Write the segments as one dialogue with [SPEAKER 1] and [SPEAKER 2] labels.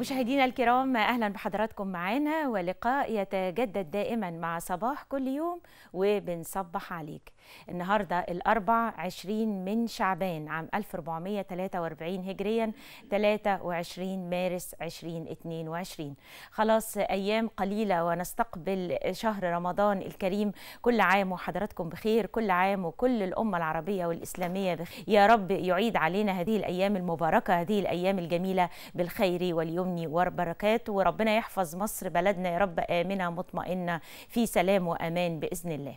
[SPEAKER 1] مشاهدينا الكرام اهلا بحضراتكم معانا ولقاء يتجدد دائما مع صباح كل يوم وبنصبح عليك النهارده الاربع 20 من شعبان عام 1443 هجريا 23 مارس 2022 خلاص ايام قليله ونستقبل شهر رمضان الكريم كل عام وحضراتكم بخير كل عام وكل الامه العربيه والاسلاميه بخير يا رب يعيد علينا هذه الايام المباركه هذه الايام الجميله بالخير واليمن الأمن وبركاته وربنا يحفظ مصر بلدنا يا رب آمنة مطمئنة في سلام وأمان بإذن الله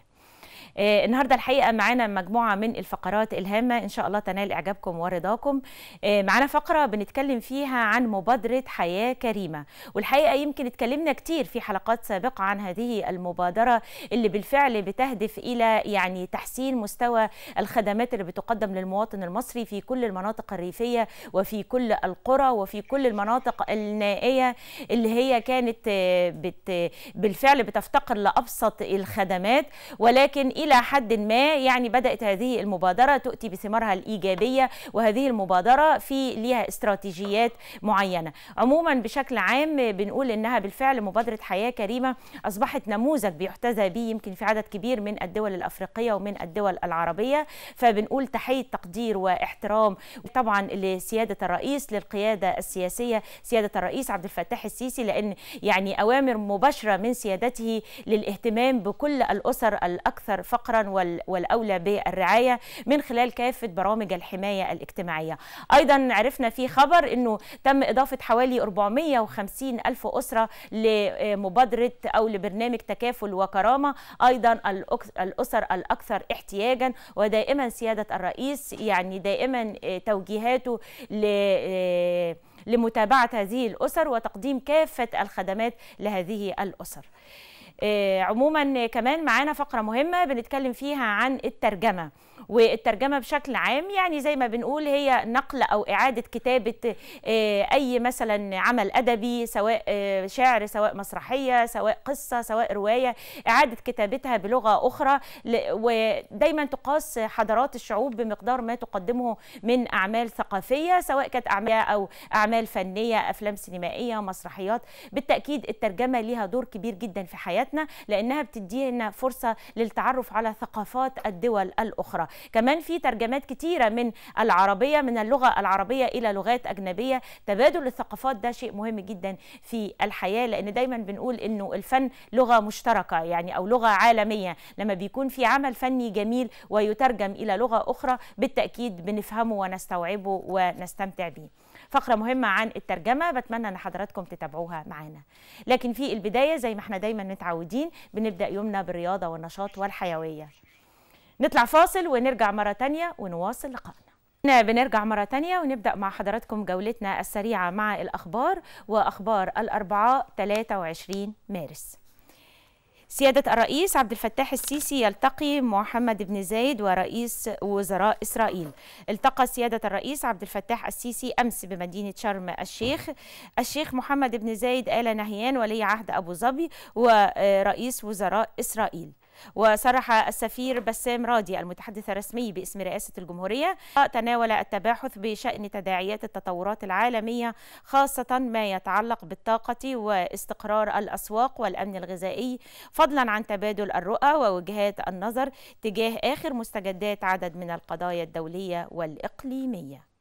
[SPEAKER 1] آه، النهارده الحقيقه معانا مجموعه من الفقرات الهامه ان شاء الله تنال اعجابكم ورضاكم آه، معانا فقره بنتكلم فيها عن مبادره حياه كريمه والحقيقه يمكن اتكلمنا كتير في حلقات سابقه عن هذه المبادره اللي بالفعل بتهدف الى يعني تحسين مستوى الخدمات اللي بتقدم للمواطن المصري في كل المناطق الريفيه وفي كل القرى وفي كل المناطق النائيه اللي هي كانت آه، بت بالفعل بتفتقر لابسط الخدمات ولكن إلى حد ما يعني بدأت هذه المبادرة تؤتي بثمارها الإيجابية وهذه المبادرة في ليها استراتيجيات معينة عموما بشكل عام بنقول إنها بالفعل مبادرة حياة كريمة أصبحت نموذج بيحتذى به يمكن في عدد كبير من الدول الأفريقية ومن الدول العربية فبنقول تحية تقدير واحترام طبعا لسيادة الرئيس للقيادة السياسية سيادة الرئيس عبد الفتاح السيسي لأن يعني أوامر مباشرة من سيادته للاهتمام بكل الأسر الأكثر فقرا والاولى بالرعايه من خلال كافه برامج الحمايه الاجتماعيه. ايضا عرفنا في خبر انه تم اضافه حوالي 450 الف اسره لمبادره او لبرنامج تكافل وكرامه، ايضا الاسر الاكثر احتياجا ودائما سياده الرئيس يعني دائما توجيهاته ل آه، لمتابعه هذه الاسر وتقديم كافه الخدمات لهذه الاسر. آه، عموما كمان معانا فقره مهمه بنتكلم فيها عن الترجمه والترجمه بشكل عام يعني زي ما بنقول هي نقل او اعاده كتابه آه، اي مثلا عمل ادبي سواء آه، شعر سواء مسرحيه سواء قصه سواء روايه اعاده كتابتها بلغه اخرى ودايما تقاس حضارات الشعوب بمقدار ما تقدمه من اعمال ثقافيه سواء كانت اعمال او اعمال فنيه افلام سينمائيه مسرحيات بالتاكيد الترجمه ليها دور كبير جدا في حياتنا لانها بتدينا فرصه للتعرف على ثقافات الدول الاخرى كمان في ترجمات كتيرة من العربية من اللغة العربية إلى لغات أجنبية تبادل الثقافات ده شيء مهم جدا في الحياة لأن دايما بنقول إنه الفن لغة مشتركة يعني أو لغة عالمية لما بيكون في عمل فني جميل ويترجم إلى لغة أخرى بالتأكيد بنفهمه ونستوعبه ونستمتع به فقرة مهمة عن الترجمة بتمنى أن حضراتكم تتابعوها معانا لكن في البداية زي ما احنا دايما متعودين بنبدأ يومنا بالرياضة والنشاط والحيوية نطلع فاصل ونرجع مرة تانية ونواصل لقائنا بنرجع مرة تانية ونبدأ مع حضراتكم جولتنا السريعة مع الأخبار وأخبار الأربعاء 23 مارس سيادة الرئيس عبد الفتاح السيسي يلتقي محمد بن زايد ورئيس وزراء إسرائيل التقى سيادة الرئيس عبد الفتاح السيسي أمس بمدينة شرم الشيخ الشيخ محمد بن زايد آل نهيان ولي عهد أبو ظبي ورئيس وزراء إسرائيل وصرح السفير بسام راضي المتحدث الرسمي باسم رئاسة الجمهورية تناول التباحث بشأن تداعيات التطورات العالمية خاصة ما يتعلق بالطاقة واستقرار الأسواق والأمن الغذائي فضلا عن تبادل الرؤى ووجهات النظر تجاه آخر مستجدات عدد من القضايا الدولية والإقليمية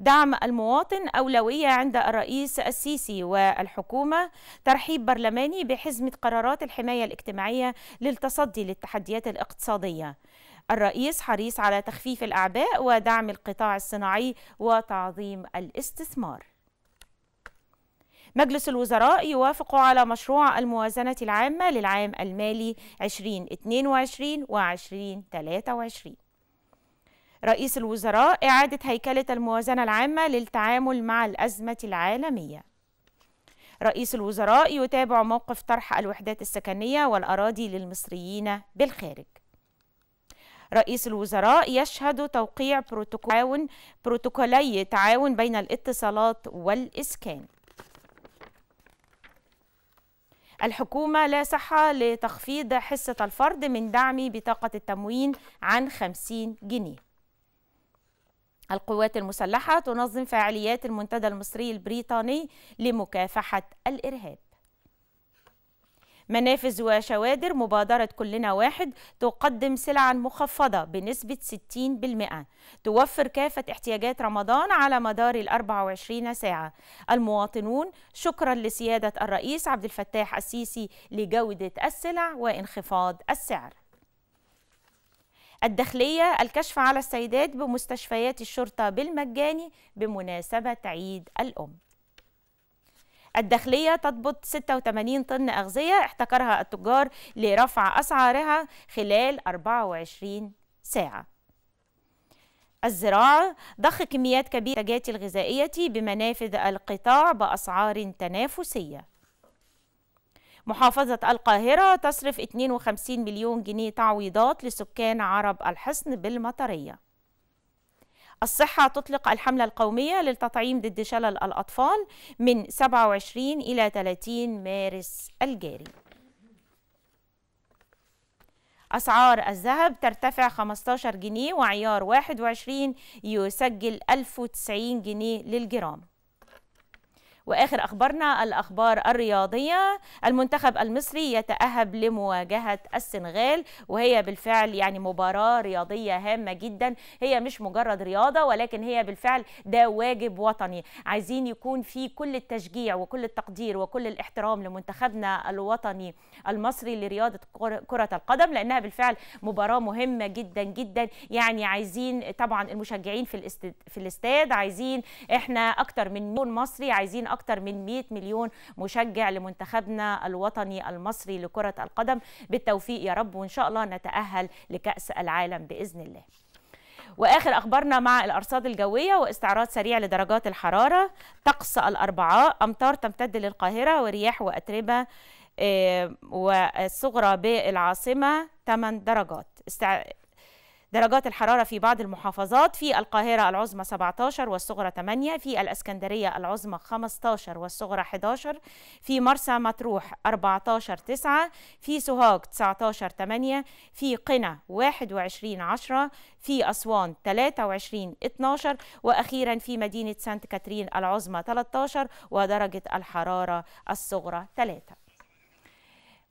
[SPEAKER 1] دعم المواطن أولوية عند الرئيس السيسي والحكومة ترحيب برلماني بحزمة قرارات الحماية الاجتماعية للتصدي للتحديات الاقتصادية الرئيس حريص على تخفيف الأعباء ودعم القطاع الصناعي وتعظيم الاستثمار مجلس الوزراء يوافق على مشروع الموازنة العامة للعام المالي 2022 و 2023 رئيس الوزراء إعادة هيكلة الموازنة العامة للتعامل مع الأزمة العالمية رئيس الوزراء يتابع موقف طرح الوحدات السكنية والأراضي للمصريين بالخارج رئيس الوزراء يشهد توقيع بروتوكول بروتوكولي تعاون بين الاتصالات والإسكان الحكومة لا صحة لتخفيض حصة الفرد من دعم بطاقة التموين عن 50 جنيه القوات المسلحة تنظم فعاليات المنتدى المصري البريطاني لمكافحة الإرهاب منافذ وشوادر مبادرة كلنا واحد تقدم سلعا مخفضة بنسبة 60% توفر كافة احتياجات رمضان على مدار ال 24 ساعة المواطنون شكرا لسيادة الرئيس عبد الفتاح السيسي لجودة السلع وانخفاض السعر الداخلية الكشف على السيدات بمستشفيات الشرطة بالمجاني بمناسبة عيد الأم الداخلية تضبط 86 طن أغذية احتكرها التجار لرفع أسعارها خلال 24 ساعة الزراعة ضخ كميات كبيرة منتجات الغذائية بمنافذ القطاع بأسعار تنافسية محافظة القاهرة تصرف 52 مليون جنيه تعويضات لسكان عرب الحصن بالمطرية الصحة تطلق الحملة القومية للتطعيم ضد شلل الأطفال من 27 إلى 30 مارس الجاري أسعار الذهب ترتفع 15 جنيه وعيار 21 يسجل 1090 جنيه للجرام واخر اخبارنا الاخبار الرياضيه المنتخب المصري يتاهب لمواجهه السنغال وهي بالفعل يعني مباراه رياضيه هامه جدا هي مش مجرد رياضه ولكن هي بالفعل ده واجب وطني عايزين يكون في كل التشجيع وكل التقدير وكل الاحترام لمنتخبنا الوطني المصري لرياضه كره القدم لانها بالفعل مباراه مهمه جدا جدا يعني عايزين طبعا المشجعين في في الاستاد عايزين احنا اكتر من مليون مصري عايزين أكثر من 100 مليون مشجع لمنتخبنا الوطني المصري لكرة القدم بالتوفيق يا رب وإن شاء الله نتأهل لكأس العالم بإذن الله واخر اخبارنا مع الارصاد الجويه واستعراض سريع لدرجات الحراره طقس الاربعاء امطار تمتد للقاهره ورياح واتربه آه، والصغرى بالعاصمه 8 درجات درجات الحرارة في بعض المحافظات في القاهرة العظمى 17 والصغرى 8 في الإسكندرية العظمى 15 والصغرى 11 في مرسى مطروح 14 9 في سوهاج 19 8 في قنا 21 10 في أسوان 23 12 وأخيرا في مدينة سانت كاترين العظمى 13 ودرجة الحرارة الصغرى 3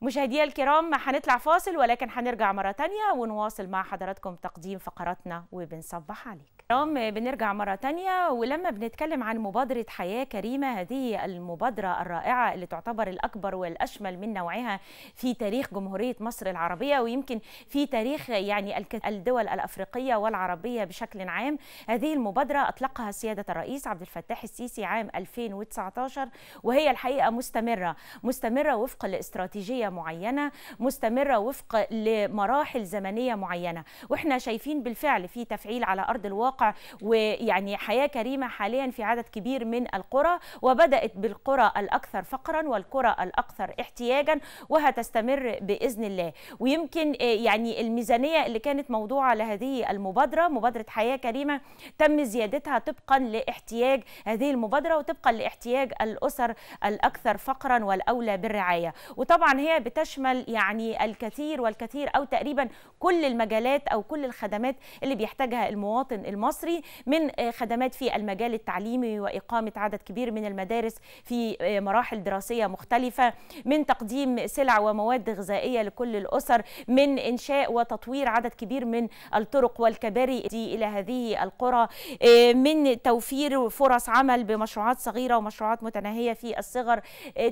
[SPEAKER 1] مشاهدينا الكرام هنطلع فاصل ولكن هنرجع مرة تانية ونواصل مع حضراتكم تقديم فقراتنا وبنصبح عليكم الكرام بنرجع مرة تانية ولما بنتكلم عن مبادرة حياة كريمة هذه المبادرة الرائعة اللي تعتبر الأكبر والأشمل من نوعها في تاريخ جمهورية مصر العربية ويمكن في تاريخ يعني الدول الأفريقية والعربية بشكل عام هذه المبادرة أطلقها سيادة الرئيس عبد الفتاح السيسي عام 2019 وهي الحقيقة مستمرة مستمرة وفق لاستراتيجية معينة مستمرة وفق لمراحل زمنية معينة وإحنا شايفين بالفعل في تفعيل على أرض الواقع الواقع ويعني حياة كريمة حاليا في عدد كبير من القرى وبدأت بالقرى الأكثر فقرا والقرى الأكثر احتياجا وهتستمر بإذن الله ويمكن آه، يعني الميزانية اللي كانت موضوعة لهذه المبادرة مبادرة حياة كريمة تم زيادتها طبقا لاحتياج هذه المبادرة وطبقا لاحتياج الأسر الأكثر فقرا والأولى بالرعاية وطبعا هي بتشمل يعني الكثير والكثير أو تقريبا كل المجالات أو كل الخدمات اللي بيحتاجها المواطن المصري المصري من آه، خدمات في المجال التعليمي وإقامة عدد كبير من المدارس في آه، مراحل دراسية مختلفة من تقديم سلع ومواد غذائية لكل الأسر من إنشاء وتطوير عدد كبير من الطرق والكباري إلى هذه القرى آه، من توفير فرص عمل بمشروعات صغيرة ومشروعات متناهية في الصغر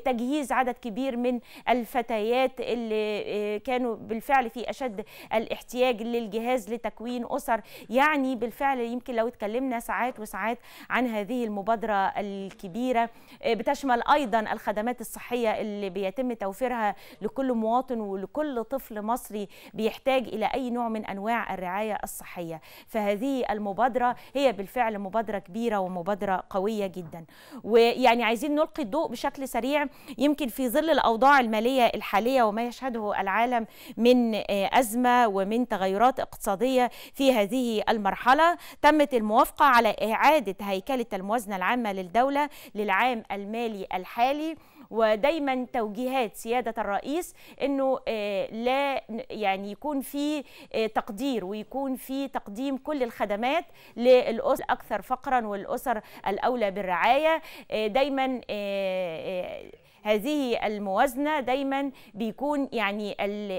[SPEAKER 1] تجهيز عدد كبير من الفتيات اللي كانوا بالفعل في أشد الاحتياج للجهاز لتكوين أسر يعني بالفعل يمكن لو اتكلمنا ساعات وساعات عن هذه المبادرة الكبيرة آه، بتشمل أيضا الخدمات الصحية اللي بيتم توفيرها لكل مواطن ولكل طفل مصري بيحتاج إلى أي نوع من أنواع الرعاية الصحية فهذه المبادرة هي بالفعل مبادرة كبيرة ومبادرة قوية جدا ويعني عايزين نلقي الضوء بشكل سريع يمكن في ظل الأوضاع المالية الحالية وما يشهده العالم من آه، أزمة ومن تغيرات اقتصادية في هذه المرحلة تمت الموافقة على إعادة هيكلة الموازنة العامة للدولة للعام المالي الحالي ودايما توجيهات سياده الرئيس انه آه، لا يعني يكون في آه، تقدير ويكون في تقديم كل الخدمات للاسر الاكثر فقرا والاسر الاولى بالرعايه آه، دايما هذه الموازنه دايما بيكون يعني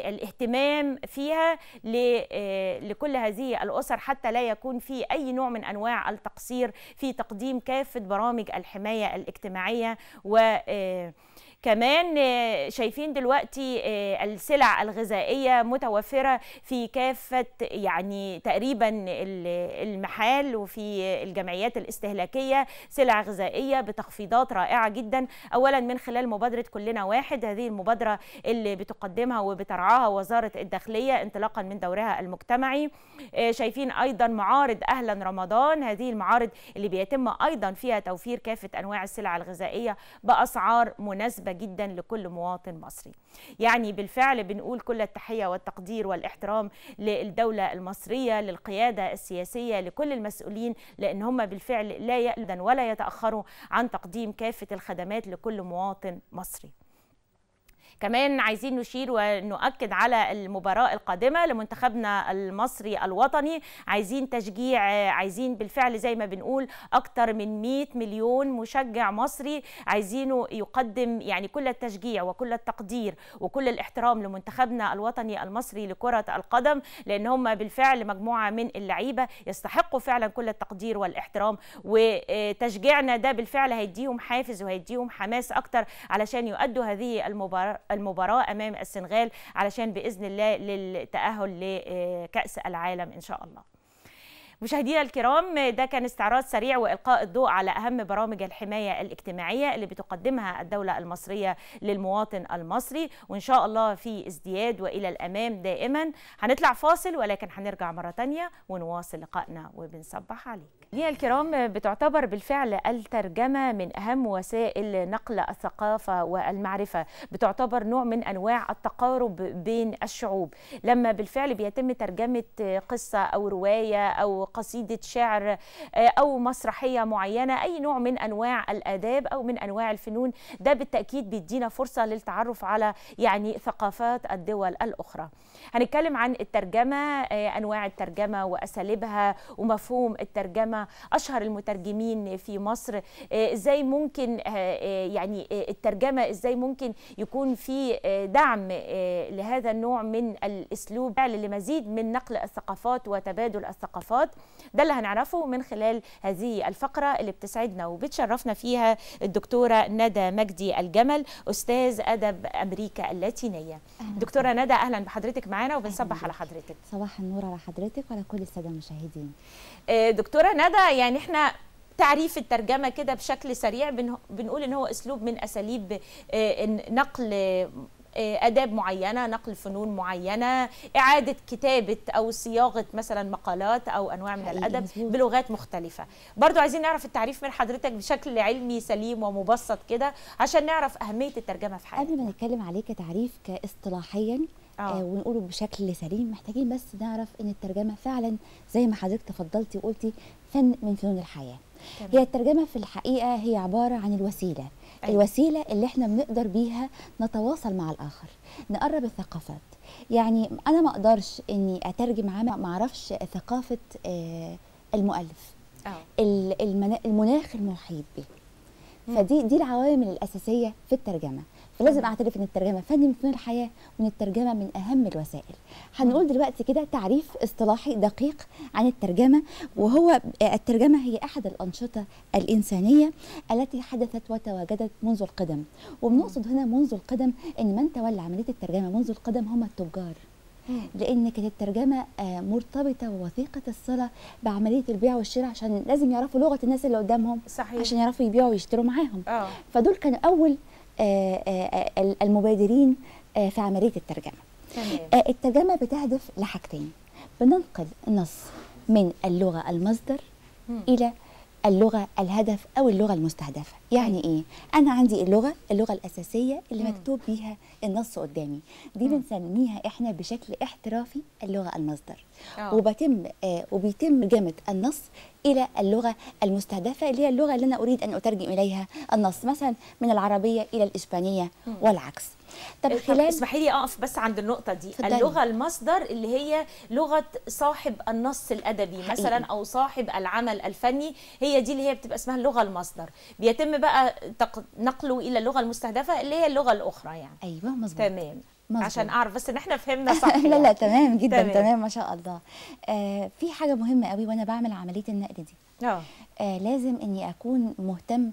[SPEAKER 1] الاهتمام فيها آه، لكل هذه الاسر حتى لا يكون في اي نوع من انواع التقصير في تقديم كافه برامج الحمايه الاجتماعيه و آه، كمان آه، شايفين دلوقتي آه، السلع الغذائيه متوفره في كافه يعني تقريبا المحال وفي الجمعيات الاستهلاكيه سلع غذائيه بتخفيضات رائعه جدا اولا من خلال مبادره كلنا واحد هذه المبادره اللي بتقدمها وبترعاها وزاره الداخليه انطلاقا من دورها المجتمعي آه، شايفين ايضا معارض اهلا رمضان هذه المعارض اللي بيتم ايضا فيها توفير كافه انواع السلع الغذائيه باسعار مناسبه قريبه جدا لكل مواطن مصري يعني بالفعل بنقول كل التحيه والتقدير والاحترام للدوله المصريه للقياده السياسيه لكل المسؤولين لان هم بالفعل لا يألدن ولا يتاخروا عن تقديم كافه الخدمات لكل مواطن مصري كمان عايزين نشير ونؤكد على المباراة القادمة لمنتخبنا المصري الوطني عايزين تشجيع عايزين بالفعل زي ما بنقول أكتر من 100 مليون مشجع مصري عايزينه يقدم يعني كل التشجيع وكل التقدير وكل الاحترام لمنتخبنا الوطني المصري لكرة القدم لأن هم بالفعل مجموعة من اللعيبة يستحقوا فعلا كل التقدير والاحترام وتشجيعنا ده بالفعل هيديهم حافز وهيديهم حماس أكتر علشان يؤدوا هذه المباراة المباراه امام السنغال علشان باذن الله للتاهل لكاس العالم ان شاء الله مشاهدينا الكرام ده كان استعراض سريع والقاء الضوء على اهم برامج الحمايه الاجتماعيه اللي بتقدمها الدوله المصريه للمواطن المصري وان شاء الله في ازدياد والى الامام دائما هنطلع فاصل ولكن هنرجع مره ثانيه ونواصل لقائنا وبنصبح عليك دي الكرام بتعتبر بالفعل الترجمه من اهم وسائل نقل الثقافه والمعرفه بتعتبر نوع من انواع التقارب بين الشعوب لما بالفعل بيتم ترجمه قصه او روايه او قصيدة شعر آه، أو مسرحية معينة أي نوع من أنواع الآداب أو من أنواع الفنون ده بالتأكيد بيدينا فرصة للتعرف على يعني ثقافات الدول الأخرى هنتكلم عن الترجمه آه، انواع الترجمه واساليبها ومفهوم الترجمه اشهر المترجمين في مصر آه، ازاي ممكن آه، يعني الترجمه ازاي ممكن يكون في دعم لهذا النوع من الاسلوب لمزيد من نقل الثقافات وتبادل الثقافات ده اللي هنعرفه من خلال هذه الفقره اللي بتسعدنا وبتشرفنا فيها الدكتوره ندى مجدي الجمل استاذ ادب امريكا اللاتينيه دكتوره ندى اهلا بحضرتك معانا وبنصبح على حضرتك صباح النور على حضرتك وعلى كل الساده المشاهدين آه، دكتوره ندى يعني احنا تعريف الترجمة كده بشكل سريع بنقول إن هو أسلوب من أساليب آه، نقل آه، آداب معينة نقل فنون معينة إعادة كتابة أو صياغة مثلا مقالات أو أنواع من الأدب بلغات مختلفة برضو عايزين نعرف التعريف من حضرتك بشكل علمي سليم ومبسط كده عشان نعرف أهمية الترجمة في حياتنا
[SPEAKER 2] قبل ما نتكلم عليه كتعريف كاصطلاحيا آه،, آه. ونقوله بشكل سليم محتاجين بس نعرف ان الترجمه فعلا زي ما حضرتك تفضلتي وقلتي فن من فنون الحياه طبعا. هي الترجمه في الحقيقه هي عباره عن الوسيله أي. أيوة. الوسيله اللي احنا بنقدر بيها نتواصل مع الاخر نقرب الثقافات يعني انا ما اقدرش اني اترجم عمل ما اعرفش ثقافه آه، المؤلف أوه. المناخ المحيط به فدي دي العوامل الاساسيه في الترجمه لازم اعترف ان الترجمه فن من فنون الحياه وان الترجمه من اهم الوسائل هنقول دلوقتي كده تعريف اصطلاحي دقيق عن الترجمه وهو الترجمه هي احد الانشطه الانسانيه التي حدثت وتواجدت منذ القدم وبنقصد هنا منذ القدم ان من تولى عمليه الترجمه منذ القدم هم التجار لان كانت الترجمه آه، مرتبطه ووثيقه الصله بعمليه البيع والشراء عشان لازم يعرفوا لغه الناس اللي قدامهم صحيح. عشان يعرفوا يبيعوا ويشتروا معاهم آه. فدول كانوا اول آه، آه، المبادرين آه، في عمليه الترجمه تمام. الترجمه بتهدف لحاجتين بننقل نص من اللغه المصدر م. الى اللغة الهدف أو اللغة المستهدفة يعني أيوة. إيه؟ أنا عندي اللغة اللغة الأساسية اللي أيوة. مكتوب بيها النص قدامي دي أيوة. بنسميها إحنا بشكل احترافي اللغة المصدر آه. وبتم آه وبيتم ترجمة النص إلى اللغة المستهدفة اللي هي اللغة اللي أنا أريد أن أترجم إليها النص مثلا من العربية إلى الإسبانية والعكس
[SPEAKER 1] طب خلال اسمحي لي اقف بس عند النقطه دي فضلين. اللغه المصدر اللي هي لغه صاحب النص الادبي حقيقي. مثلا او صاحب العمل الفني هي دي اللي هي بتبقى اسمها اللغه المصدر بيتم بقى نقله الى اللغه المستهدفه اللي هي اللغه الاخرى يعني ايوه مظبوط تمام مزبوط. عشان اعرف بس ان احنا فهمنا صح لا يعني. لا تمام جدا تمام, تمام
[SPEAKER 2] ما شاء الله آه في حاجه مهمه قوي وانا بعمل عمليه النقل دي اه, آه، لازم اني اكون مهتم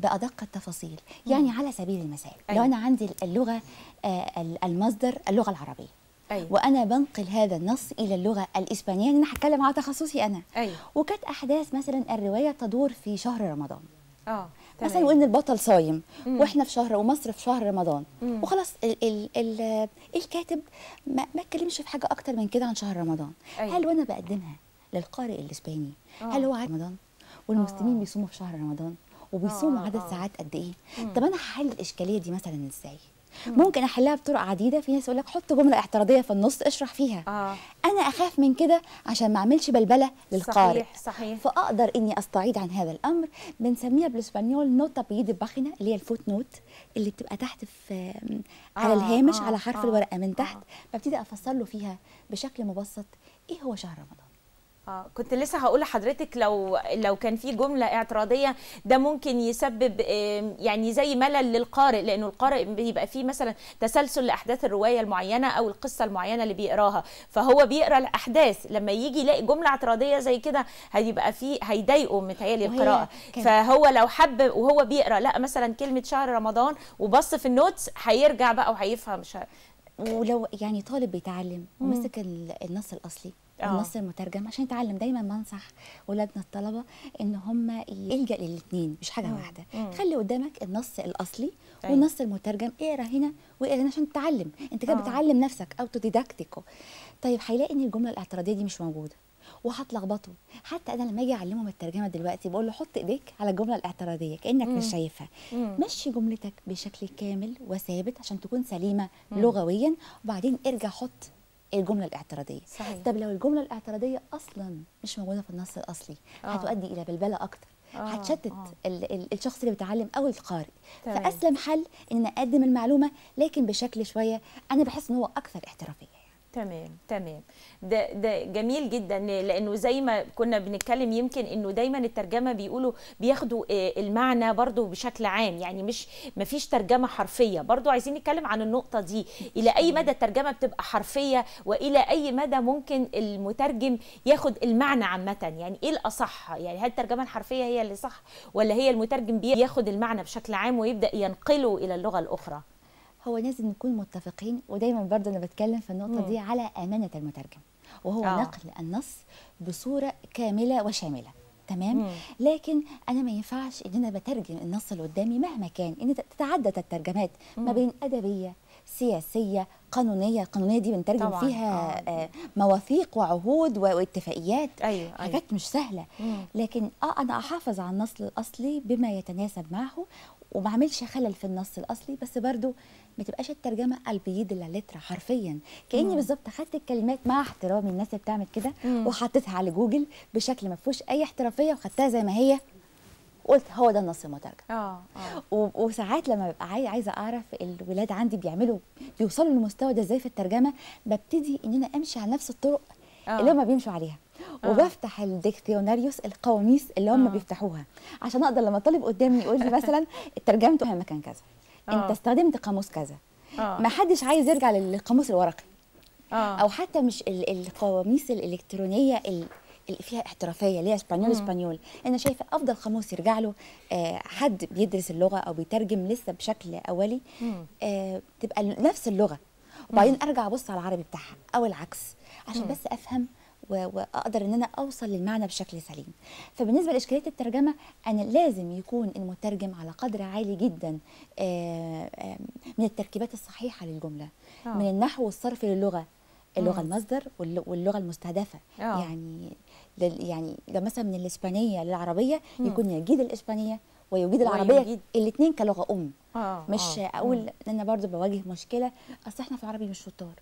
[SPEAKER 2] بادق التفاصيل يعني على سبيل المثال أيوة. لو انا عندي اللغه آه، المصدر اللغه العربيه أيوة. وانا بنقل هذا النص الى اللغه الاسبانيه انا يعني هتكلم على تخصصي انا أيوة. وكانت احداث مثلا الروايه تدور في شهر رمضان
[SPEAKER 1] اه مثلا
[SPEAKER 2] وان البطل صايم مم. واحنا في شهر ومصر في شهر رمضان مم. وخلاص ال ال ال الكاتب ما, ما اتكلمش في حاجه اكتر من كده عن شهر رمضان أيوة. هل وانا بقدمها للقارئ الاسباني أوه. هل آه. هو عارف رمضان والمسلمين آه. بيصوموا في شهر رمضان وبيصوموا آه، عدد آه. ساعات قد ايه طب انا هحل الاشكاليه دي مثلا ازاي ممكن احلها بطرق عديده في ناس يقول لك حط جمله اعتراضيه في النص اشرح فيها آه. انا اخاف من كده عشان ما اعملش بلبله للقارئ صحيح صحيح فاقدر اني استعيد عن هذا الامر بنسميها بالاسبانيول نوتا بيد باخنا اللي هي الفوت نوت اللي بتبقى تحت في آه على آه، الهامش آه على حرف آه الورقه من تحت آه. ببتدي افسر له فيها بشكل مبسط ايه هو شهر رمضان
[SPEAKER 1] آه كنت لسه هقول لحضرتك لو لو كان في جمله اعتراضيه ده ممكن يسبب يعني زي ملل للقارئ لانه القارئ بيبقى فيه مثلا تسلسل لاحداث الروايه المعينه او القصه المعينه اللي بيقراها فهو بيقرا الاحداث لما يجي يلاقي جمله اعتراضيه زي كده هيبقى فيه هيضايقه متهيألي القراءه فهو لو حب وهو بيقرا لا مثلا كلمه شهر رمضان وبص في النوتس هيرجع بقى وهيفهم
[SPEAKER 2] ولو يعني طالب بيتعلم وماسك النص الاصلي آه. النص المترجم عشان يتعلم دايما بنصح ولادنا الطلبه ان هم يلجا للاثنين مش حاجه مم. واحده مم. خلي قدامك النص الاصلي طيب. والنص المترجم اقرا هنا واقرا هنا عشان تتعلم انت كده آه. بتعلم نفسك اوتو ديداكتيكو طيب هيلاقي ان الجمله الاعتراضيه دي مش موجوده وهتلخبطه حتى انا لما اجي اعلمهم الترجمه دلوقتي بقول له حط ايديك على الجمله الاعتراضيه كانك مم. مش شايفها مشي جملتك بشكل كامل وثابت عشان تكون سليمه مم. لغويا وبعدين ارجع حط الجمله الاعتراضيه صحيح. طب لو الجمله الاعتراضيه اصلا مش موجوده في النص الاصلي آه. هتؤدي الى بلبله اكتر آه. هتشتت آه. الشخص اللي بيتعلم او القارئ فاسلم حل ان اقدم المعلومه لكن بشكل شويه انا بحس ان هو اكثر احترافيه
[SPEAKER 1] تمام تمام ده ده جميل جدا لانه زي ما كنا بنتكلم يمكن انه دايما الترجمه بيقولوا بياخدوا آه، المعنى برضو بشكل عام يعني مش ما فيش ترجمه حرفيه برضو عايزين نتكلم عن النقطه دي الى اي مدى الترجمه بتبقى حرفيه والى اي مدى ممكن المترجم ياخد المعنى عامه يعني ايه الاصح يعني هل الترجمه الحرفيه هي اللي صح ولا هي المترجم بياخد المعنى بشكل عام ويبدا ينقله الى اللغه الاخرى
[SPEAKER 2] هو لازم نكون متفقين ودايما برضه انا بتكلم في النقطه مم. دي على امانه المترجم وهو آه. نقل النص بصوره كامله وشامله تمام مم. لكن انا ما ينفعش ان انا بترجم النص اللي قدامي مهما كان ان تتعدد الترجمات مم. ما بين ادبيه سياسيه قانونيه القانونيه دي بنترجم طبعًا. فيها آه. آه، مواثيق وعهود واتفاقيات أيوة. أيوة. حاجات أيوة. مش سهله مم. لكن اه انا احافظ على النص الاصلي بما يتناسب معه وما اعملش خلل في النص الاصلي بس برضو ما تبقاش الترجمه البيد دي لا لتر حرفيا كاني بالظبط خدت الكلمات مع احترامي الناس اللي بتعمل كده وحطيتها على جوجل بشكل ما فيهوش اي احترافيه وخدتها زي ما هي قلت هو ده النص المترجم اه اه وساعات لما ببقى عايزه اعرف الولاد عندي بيعملوا بيوصلوا للمستوى ده ازاي في الترجمه ببتدي ان انا امشي على نفس الطرق أوه. اللي هم بيمشوا عليها أوه. وبفتح الديكتيوناريوس القواميس اللي هم أوه. بيفتحوها عشان اقدر لما طالب قدامي يقول لي مثلا ترجمته مكان كذا آه. انت استخدمت قاموس كذا آه. ما حدش عايز يرجع للقاموس الورقي آه. او حتى مش القواميس الالكترونيه اللي فيها احترافيه اللي هي اسبانيول اسبانيول انا شايفه افضل قاموس يرجع له آه حد بيدرس اللغه او بيترجم لسه بشكل اولي آه تبقى نفس اللغه وبعدين ارجع ابص على العربي بتاعها او العكس عشان مم. بس افهم واقدر ان انا اوصل للمعنى بشكل سليم فبالنسبه لاشكاليه الترجمه انا لازم يكون المترجم على قدر عالي جدا آه، آه، من التركيبات الصحيحه للجمله آه. من النحو والصرف للغه اللغه المصدر واللغه المستهدفه أوه. يعني يعني لو مثلا من الاسبانيه للعربيه يكون يجيد الاسبانيه ويجيد العربيه الاثنين كلغه ام
[SPEAKER 1] مش اقول ان
[SPEAKER 2] انا برضو بواجه مشكله اصل احنا في العربي مش شطار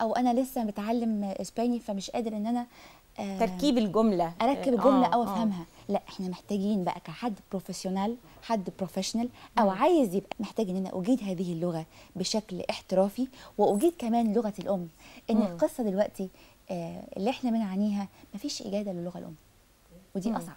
[SPEAKER 2] او انا لسه متعلم اسباني فمش قادر ان انا آه، تركيب الجمله اركب الجمله آه او آه. افهمها آه. لا احنا محتاجين بقى كحد بروفيشنال حد بروفيشنال او مم. عايز يبقى محتاج ان انا اجيد هذه اللغه بشكل احترافي واجيد كمان لغه الام ان مم. القصه دلوقتي آه، اللي احنا بنعانيها مفيش اجاده للغه الام ودي مم. اصعب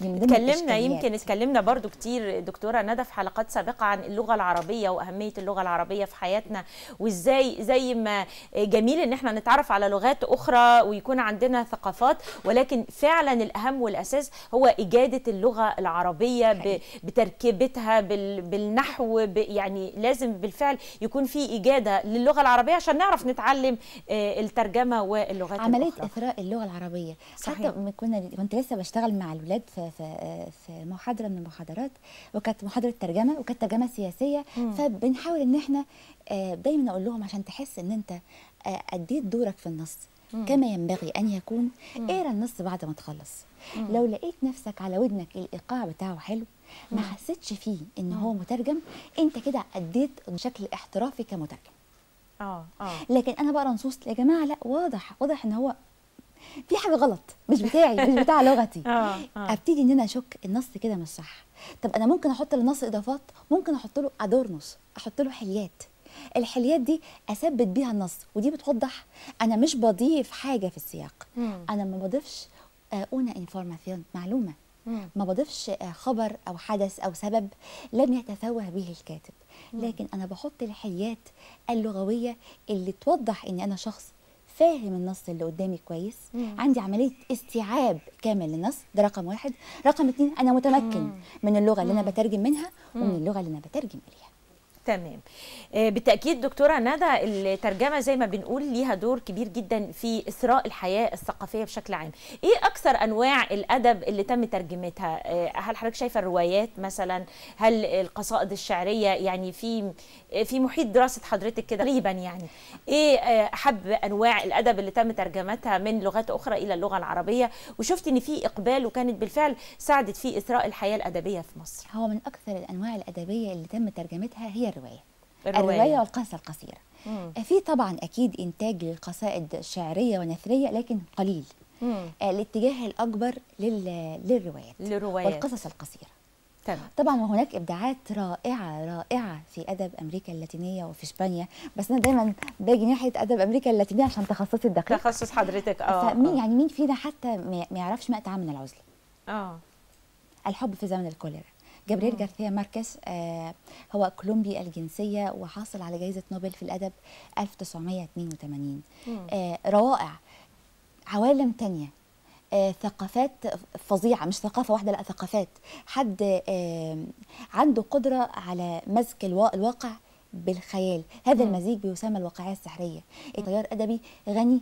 [SPEAKER 2] يعني اتكلمنا يمكن
[SPEAKER 1] اتكلمنا برضو كتير دكتوره ندى في حلقات سابقه عن اللغه العربيه واهميه اللغه العربيه في حياتنا وازاي زي ما جميل ان احنا نتعرف على لغات اخرى ويكون عندنا ثقافات ولكن فعلا الاهم والاساس هو اجاده اللغه العربيه بتركيبتها بالنحو يعني لازم بالفعل يكون في اجاده للغه العربيه عشان نعرف نتعلم آه، الترجمه واللغات عمليه
[SPEAKER 2] اثراء اللغه العربيه صحيح. حتى كنا كنت لسه بشتغل مع الولاد الولاد في في محاضره من المحاضرات وكانت محاضره ترجمه وكانت ترجمه سياسيه مم. فبنحاول ان احنا آه، دايما اقول لهم عشان تحس ان انت آه، اديت دورك في النص مم. كما ينبغي ان يكون اقرا النص بعد ما تخلص مم. لو لقيت نفسك على ودنك الايقاع بتاعه حلو ما حسيتش فيه ان هو مترجم انت كده اديت بشكل احترافي كمترجم اه اه لكن انا بقرا نصوص يا جماعه لا واضح واضح ان هو في حاجه غلط مش بتاعي مش بتاع لغتي آه،, آه ابتدي ان انا اشك النص كده مش صح طب انا ممكن احط للنص اضافات ممكن احط له ادورنوس احط له حليات الحليات دي اثبت بيها النص ودي بتوضح انا مش بضيف حاجه في السياق انا ما بضيفش آه، اون انفورماسيون معلومه ما بضيفش آه، خبر او حدث او سبب لم يتفوه به الكاتب لكن انا بحط الحليات اللغويه اللي توضح ان انا شخص فاهم النص اللي قدامي كويس مم. عندي عمليه استيعاب كامل للنص ده رقم واحد رقم اتنين انا متمكن مم. من اللغه اللي مم. انا بترجم منها ومن اللغه اللي انا بترجم اليها
[SPEAKER 1] تمام آه، بالتاكيد دكتوره ندى الترجمه زي ما بنقول ليها دور كبير جدا في اثراء الحياه الثقافيه بشكل عام ايه اكثر انواع الادب اللي تم ترجمتها آه، هل حضرتك شايفه الروايات مثلا هل القصائد الشعريه يعني في في محيط دراسه حضرتك كده تقريبا يعني ايه آه، احب انواع الادب اللي تم ترجمتها من لغات اخرى الى اللغه العربيه وشفت ان في اقبال وكانت بالفعل ساعدت في اثراء الحياه الادبيه في مصر
[SPEAKER 2] هو من اكثر الانواع الادبيه اللي تم ترجمتها هي الروايه الروايه, الرواية والقصه القصيره مم. آه، في طبعا اكيد انتاج للقصائد الشعريه ونثريه لكن قليل مم. آه، الاتجاه الاكبر لل... للروايات
[SPEAKER 1] للروايات والقصص
[SPEAKER 2] القصيره طبعا وهناك ابداعات رائعه رائعه في ادب امريكا اللاتينيه وفي اسبانيا بس انا دايما باجي ناحيه ادب امريكا اللاتينيه عشان تخصصي الدقيق تخصص حضرتك اه فمين آه. يعني مين فينا حتى ما يعرفش ما من العزله اه الحب في زمن الكوليرا جابرييل جارثيا ماركس آه، هو كولومبي الجنسيه وحاصل على جائزه نوبل في الادب 1982 آه، روائع عوالم ثانيه آه، ثقافات فظيعه مش ثقافه واحده لا ثقافات حد آه، عنده قدره على مزج الواقع بالخيال هذا المزيج بيسمى الواقعيه السحريه تيار ادبي غني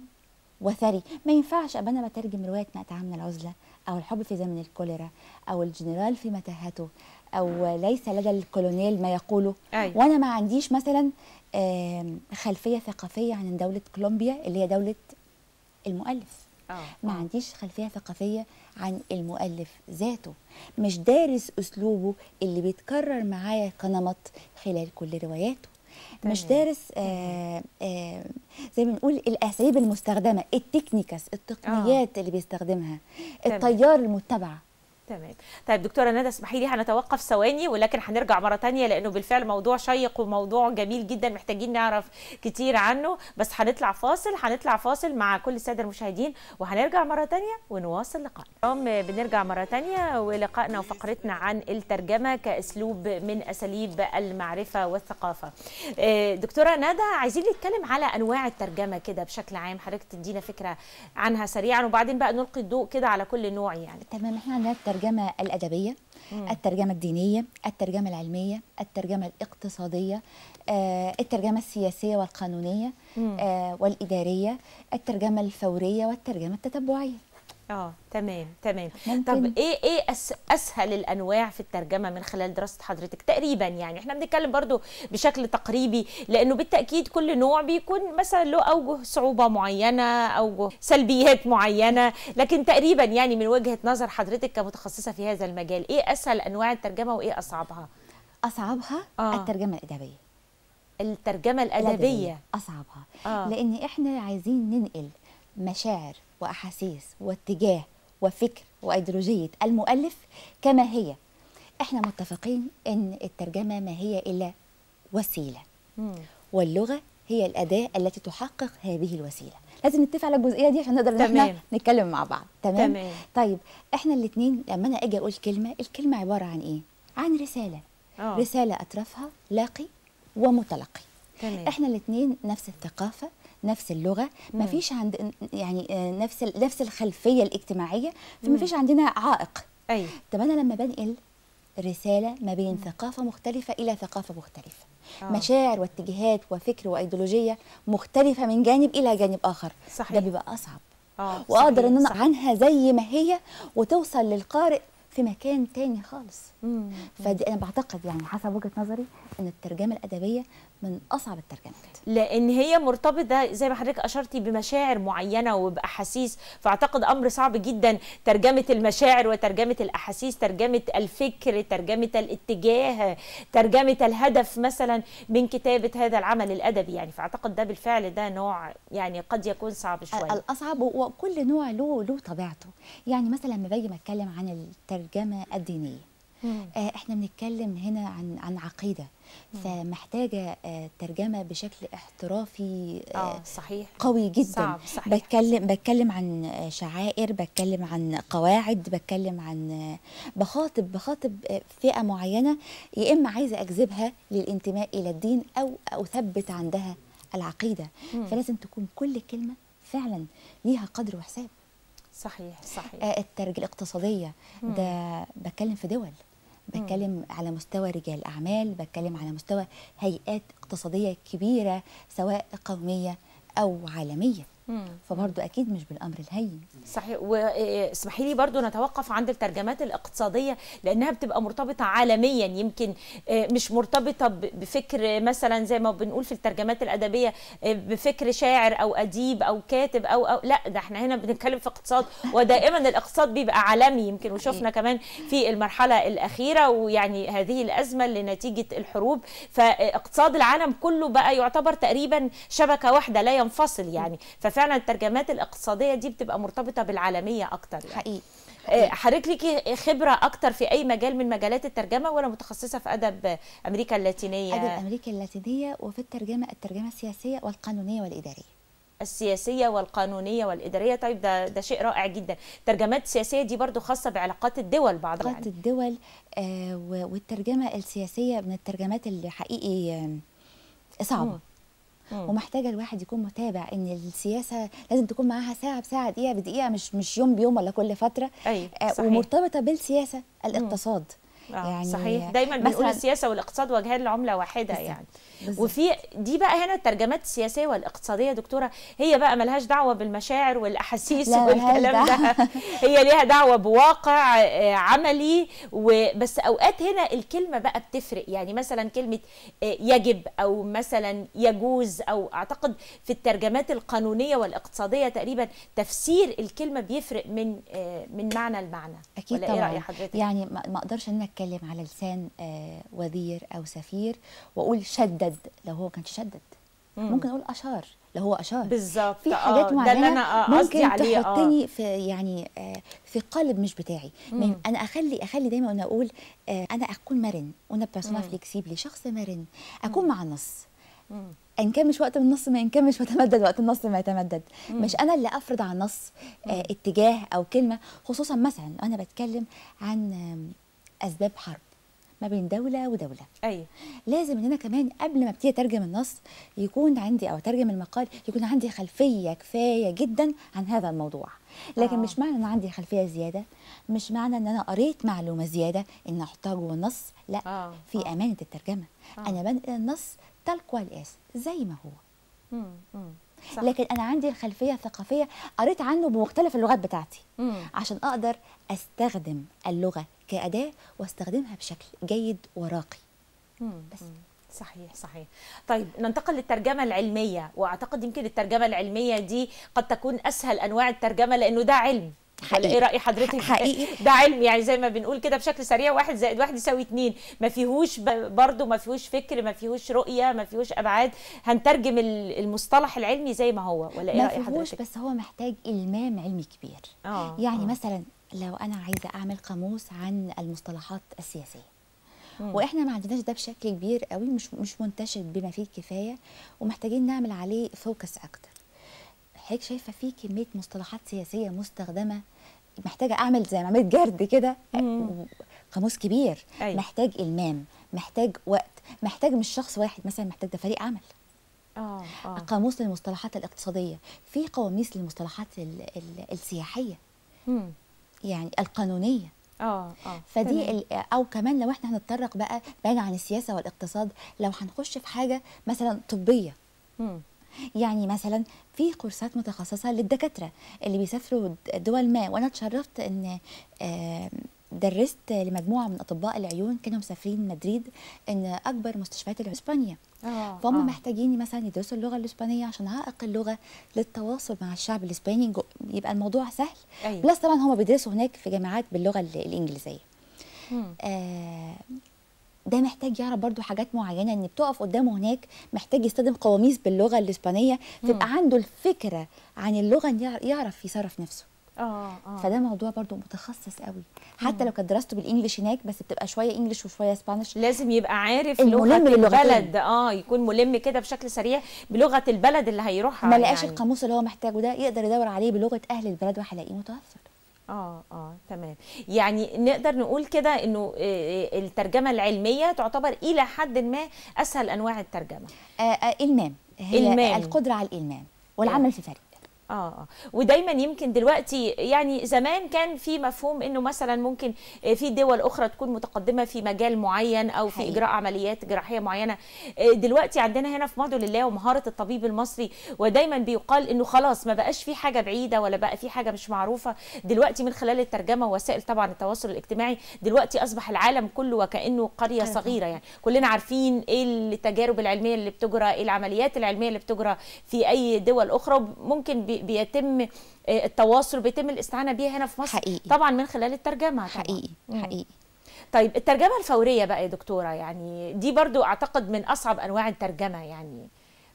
[SPEAKER 2] وثري ما ينفعش ابقى انا بترجم روايه ما من العزله او الحب في زمن الكوليرا او الجنرال في متاهته او ليس لدى الكولونيل ما يقوله أيوة. وانا ما عنديش مثلا خلفيه ثقافيه عن دوله كولومبيا اللي هي دوله المؤلف آه. ما عنديش خلفيه ثقافيه عن المؤلف ذاته مش دارس اسلوبه اللي بيتكرر معايا كنمط خلال كل رواياته تمام. مش دارس آآ آه، آآ آه، زي ما بنقول الاساليب المستخدمه التكنيكس التقنيات أوه. اللي بيستخدمها التيار المتبع
[SPEAKER 1] تمام طيب دكتوره ندى اسمحي لي هنتوقف ثواني ولكن هنرجع مره ثانيه لانه بالفعل موضوع شيق وموضوع جميل جدا محتاجين نعرف كتير عنه بس هنطلع فاصل هنطلع فاصل مع كل الساده المشاهدين وهنرجع مره ثانيه ونواصل لقائنا نعم، بنرجع مره ثانيه ولقائنا وفقرتنا عن الترجمه كاسلوب من اساليب المعرفه والثقافه آه، دكتوره ندى عايزين نتكلم على انواع الترجمه كده بشكل عام حضرتك تدينا فكره عنها سريعا وبعدين بقى نلقي الضوء كده على كل نوع يعني
[SPEAKER 2] تمام احنا الترجمة الأدبية الترجمة الدينية الترجمة العلمية الترجمة الاقتصادية آه، الترجمة السياسية والقانونية آه، والإدارية الترجمة الفورية والترجمة التتبعية
[SPEAKER 1] اه تمام تمام طب ايه ايه اسهل الانواع في الترجمه من خلال دراسه حضرتك تقريبا يعني احنا بنتكلم برضو بشكل تقريبي لانه بالتاكيد كل نوع بيكون مثلا له اوجه صعوبه معينه اوجه سلبيات معينه لكن تقريبا يعني من وجهه نظر حضرتك كمتخصصه في هذا المجال ايه اسهل انواع الترجمه وايه اصعبها
[SPEAKER 2] اصعبها آه. الترجمه الادبيه
[SPEAKER 1] الترجمه الادبيه اصعبها
[SPEAKER 2] آه. لان احنا عايزين ننقل مشاعر وأحاسيس واتجاه وفكر وأيديولوجية المؤلف كما هي احنا متفقين ان الترجمه ما هي الا وسيله واللغه هي الاداه التي تحقق هذه الوسيله لازم نتفق على الجزئيه دي عشان نقدر تمام. احنا نتكلم مع بعض تمام, تمام. طيب احنا الاثنين لما انا اجي اقول كلمه الكلمه عباره عن ايه عن رساله
[SPEAKER 1] أوه. رساله اطرافها
[SPEAKER 2] لاقي ومتلقي تمام. احنا الاثنين نفس الثقافه نفس اللغه ما فيش عند يعني آه، نفس نفس الخلفيه الاجتماعيه فما فيش عندنا عائق أي. طب انا لما بنقل رساله ما بين ثقافه مختلفه الى ثقافه مختلفه آه. مشاعر واتجاهات وفكر وايديولوجيه مختلفه من جانب الى جانب اخر صحيح. ده بيبقى اصعب
[SPEAKER 1] آه. واقدر ان انا
[SPEAKER 2] عنها زي ما هي وتوصل للقارئ في مكان تاني خالص مم. فدي انا بعتقد يعني حسب وجهه نظري ان الترجمه الادبيه من اصعب الترجمات
[SPEAKER 1] لان هي مرتبطه زي ما حضرتك اشرتي بمشاعر معينه وباحاسيس فاعتقد امر صعب جدا ترجمه المشاعر وترجمه الاحاسيس ترجمه الفكر ترجمه الاتجاه ترجمه الهدف مثلا من كتابه هذا العمل الادبي يعني فاعتقد ده بالفعل ده نوع يعني قد يكون صعب شويه الاصعب
[SPEAKER 2] وكل نوع له له طبيعته يعني مثلا لما باجي بتكلم عن الترجمه الدينيه آه، احنا بنتكلم هنا عن عن عقيده فمحتاجه آه، ترجمه بشكل احترافي آه،, آه صحيح قوي جدا صعب صحيح. بتكلم بتكلم عن شعائر بتكلم عن قواعد بتكلم عن بخاطب بخاطب فئه معينه يا اما عايزه اجذبها للانتماء الى الدين او اثبت عندها العقيده مم. فلازم تكون كل كلمه فعلا ليها قدر وحساب صحيح صحيح الترجمه الاقتصاديه ده بتكلم في دول بتكلم على مستوى رجال اعمال بتكلم على مستوى هيئات اقتصاديه كبيره سواء قوميه او عالميه فبرضه اكيد مش بالامر الهين
[SPEAKER 1] صحيح واسمحي إيه، إيه، لي برضه نتوقف عند الترجمات الاقتصاديه لانها بتبقى مرتبطه عالميا يمكن إيه، مش مرتبطه بفكر مثلا زي ما بنقول في الترجمات الادبيه بفكر شاعر او اديب او كاتب او, أو لا ده احنا هنا بنتكلم في اقتصاد ودائما الاقتصاد بيبقى عالمي يمكن وشفنا كمان في المرحله الاخيره ويعني هذه الازمه اللي نتيجه الحروب فاقتصاد العالم كله بقى يعتبر تقريبا شبكه واحده لا ينفصل يعني ففعلا الترجمات الاقتصاديه دي بتبقى مرتبطه بالعالميه اكتر يعني. آه، حقيقي حضرتك ليكي خبره اكتر في اي مجال من مجالات الترجمه ولا متخصصه في ادب امريكا اللاتينيه ادب
[SPEAKER 2] امريكا اللاتينيه وفي الترجمه الترجمه السياسيه والقانونيه والاداريه
[SPEAKER 1] السياسيه والقانونيه والاداريه طيب ده ده شيء رائع جدا الترجمات السياسيه دي برضو خاصه بعلاقات الدول بعضها علاقات
[SPEAKER 2] يعني. الدول آه، والترجمه السياسيه من الترجمات اللي حقيقي صعبه ومحتاجه الواحد يكون متابع ان السياسه لازم تكون معاها ساعه بساعه دقيقه بدقيقه مش مش يوم بيوم ولا كل فتره أي. أيوة، آه، صحيح. ومرتبطه بالسياسه الاقتصاد مم. آه، يعني صحيح دايما بنقول السياسه
[SPEAKER 1] والاقتصاد وجهان لعمله واحده بالزبط. يعني بالزبط. وفي دي بقى هنا الترجمات السياسيه والاقتصاديه دكتوره هي بقى ملهاش دعوه بالمشاعر والاحاسيس والكلام ده هي ليها دعوه بواقع آه، عملي وبس اوقات هنا الكلمه بقى بتفرق يعني مثلا كلمه آه، يجب او مثلا يجوز او اعتقد في الترجمات القانونيه والاقتصاديه تقريبا تفسير الكلمه بيفرق من من معنى لمعنى اكيد ولا طبعا إيه رأي حضرتك؟
[SPEAKER 2] يعني ما اقدرش ان اتكلم على لسان آه، وزير او سفير واقول شدد لو هو كان شدد ممكن اقول اشار لو هو اشار بالظبط في آه، حاجات آه معينه ده اللي انا آه، ممكن عليه تحطني آه. في يعني في قالب مش بتاعي مم. انا اخلي اخلي دايما انا اقول انا اكون مرن وانا بيرسونا فليكسيبل شخص مرن اكون مم. مع النص ان كان مش وقت النص ما ينكمش وتمدد وقت النص ما يتمدد مم. مش انا اللي افرض على النص اتجاه او كلمه خصوصا مثلا انا بتكلم عن اسباب حرب ما بين دوله ودوله ايوه لازم ان انا كمان قبل ما ابتدي اترجم النص يكون عندي او اترجم المقال يكون عندي خلفيه كفايه جدا عن هذا الموضوع لكن آه. مش معنى ان عندي خلفيه زياده مش معنى ان انا قريت معلومه زياده ان احطها جوه النص لا آه. في آه. امانه الترجمه آه. انا بنقل النص تلقى الاس زي ما هو مم. مم. صح. لكن انا عندي الخلفيه الثقافيه قريت عنه بمختلف اللغات بتاعتي مم. عشان اقدر استخدم اللغه كأداة واستخدمها بشكل جيد وراقي
[SPEAKER 1] بس صحيح صحيح طيب ننتقل للترجمة العلمية وأعتقد يمكن الترجمة العلمية دي قد تكون أسهل أنواع الترجمة لأنه ده علم حقيقي ايه راي حضرتك حقيقي ده علم يعني زي ما بنقول كده بشكل سريع واحد زائد واحد يساوي اتنين ما فيهوش برضه ما فيهوش فكر ما فيهوش رؤيه ما فيهوش ابعاد هنترجم المصطلح العلمي زي ما هو ولا ايه راي
[SPEAKER 2] حضرتك؟ بس هو محتاج المام علمي كبير آه يعني آه. مثلا لو انا عايزه اعمل قاموس عن المصطلحات السياسيه مم. واحنا ما عندناش ده بشكل كبير قوي مش مش منتشر بما فيه الكفايه ومحتاجين نعمل عليه فوكس اكتر حضرتك شايفه في كميه مصطلحات سياسيه مستخدمه محتاجه اعمل زي ما عملت جرد كده قاموس كبير أي. أيوة. محتاج المام محتاج وقت محتاج مش شخص واحد مثلا محتاج ده فريق عمل آه آه. قاموس للمصطلحات الاقتصاديه في قواميس للمصطلحات السياحيه مم. يعني القانونيه
[SPEAKER 1] اه اه فدي
[SPEAKER 2] او كمان لو احنا هنتطرق بقى بعيد عن السياسه والاقتصاد لو هنخش في حاجه مثلا طبيه يعني مثلا في كورسات متخصصه للدكاتره اللي بيسافروا دول ما وانا اتشرفت ان درست لمجموعه من اطباء العيون كانوا مسافرين مدريد ان اكبر مستشفيات اسبانيا آه، فهم آه. محتاجين مثلا يدرسوا اللغه الاسبانيه عشان عائق اللغه للتواصل مع الشعب الاسباني يبقى الموضوع سهل أيوة. بلس طبعا هم بيدرسوا هناك في جامعات باللغه الانجليزيه آه، ده محتاج يعرف برضو حاجات معينه ان بتقف قدامه هناك محتاج يستخدم قواميس باللغه الاسبانيه تبقى عنده الفكره عن اللغه ان يعرف يصرف نفسه آه،, اه فده موضوع برضو متخصص قوي حتى لو كانت دراسته بالانجلش هناك بس بتبقى شويه انجلش وشويه
[SPEAKER 1] سبانش لازم يبقى عارف لغه البلد اه يكون ملم كده بشكل سريع بلغه البلد اللي هيروحها ما لقاش يعني. القاموس
[SPEAKER 2] اللي هو محتاجه ده يقدر يدور عليه بلغه اهل البلد وهيلاقيه متوفر
[SPEAKER 1] اه اه تمام يعني نقدر نقول كده انه آه، آه، الترجمه العلميه تعتبر الى حد ما اسهل انواع الترجمه
[SPEAKER 2] آه آه المام هي المام. القدره على الالمام والعمل في فريق
[SPEAKER 1] آه،, اه ودايما يمكن دلوقتي يعني زمان كان في مفهوم انه مثلا ممكن آه، في دول اخرى تكون متقدمه في مجال معين او في اجراء عمليات جراحيه معينه آه، دلوقتي عندنا هنا في مدعو لله ومهاره الطبيب المصري ودايما بيقال انه خلاص ما بقاش في حاجه بعيده ولا بقى في حاجه مش معروفه دلوقتي من خلال الترجمه ووسائل طبعا التواصل الاجتماعي دلوقتي اصبح العالم كله وكانه قريه صغيره يعني كلنا عارفين ايه التجارب العلميه اللي بتجرى ايه العمليات العلميه اللي بتجرى في اي دول اخرى ممكن بيتم آه، التواصل بيتم الاستعانه بيها هنا في مصر حقيقي. طبعا من خلال الترجمه طبعا. حقيقي حقيقي طيب الترجمه الفوريه بقى يا دكتوره يعني دي برضو اعتقد من اصعب انواع الترجمه يعني